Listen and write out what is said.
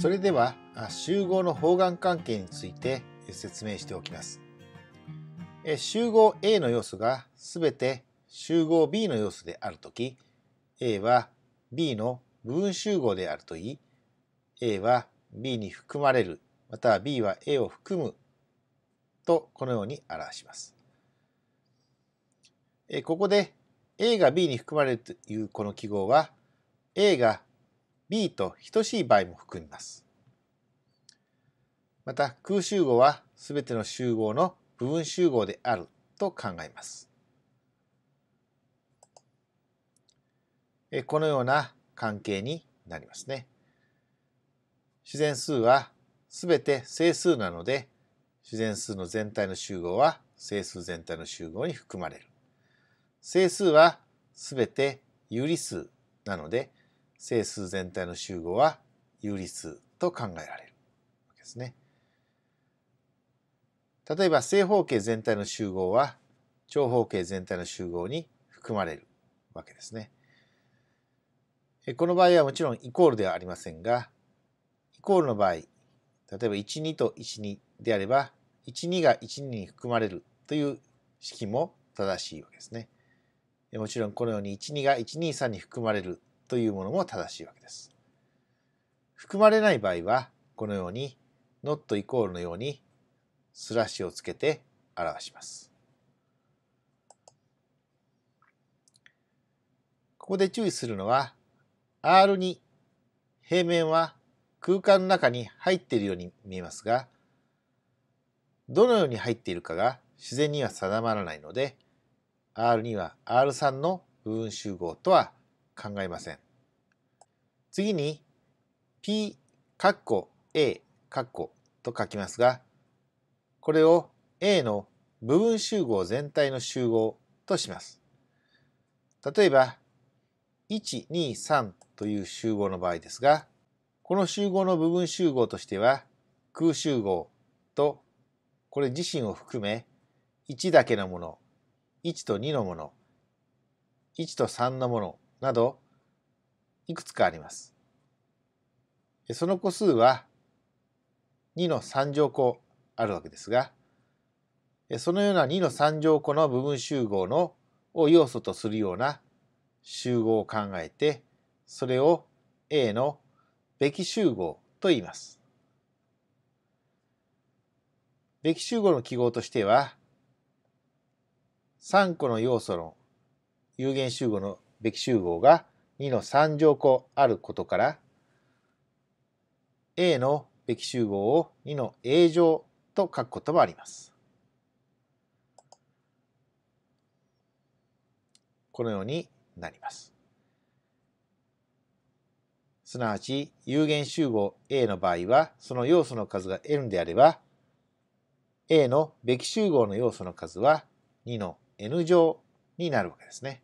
それでは集合の方眼関係について説明しておきます。集合 A の要素がすべて集合 B の要素であるとき、A は B の部分集合であるといい、A は B に含まれる、または B は A を含むとこのように表します。ここで A が B に含まれるというこの記号は A が B と等しい場合も含みます。また空集合はすべての集合の部分集合であると考えます。このような関係になりますね。自然数はすべて整数なので自然数の全体の集合は整数全体の集合に含まれる。整数はすべて有理数なので整数全体の集合は有理数と考えられるわけですね。例えば正方形全体の集合は長方形全体の集合に含まれるわけですね。この場合はもちろんイコールではありませんがイコールの場合例えば12と12であれば12が12に含まれるという式も正しいわけですね。もちろんこのように12が123に含まれるというものも正しいわけです。含まれない場合は、このように not イコールのようにスラッシュをつけて表します。ここで注意するのは、R に平面は空間の中に入っているように見えますが、どのように入っているかが自然には定まらないので、R には R3 の部分集合とは考えません。次に P カッコ A カッコと書きますが、これを A の部分集合全体の集合とします。例えば、123という集合の場合ですが、この集合の部分集合としては、空集合と、これ自身を含め、1だけのもの、1と2のもの、1と3のものなどいくつかあります。その個数は2の3乗個あるわけですがそのような2の3乗個の部分集合のを要素とするような集合を考えてそれを A のべき集合と言います。べき集合の記号としては3個の要素の有限集合のべき集合が2の3乗個あることから A のべき集合を2の A 乗と書くこともあります。このようになります。すなわち有限集合 A の場合はその要素の数が n であれば A のべき集合の要素の数は2の n 乗になるわけですね。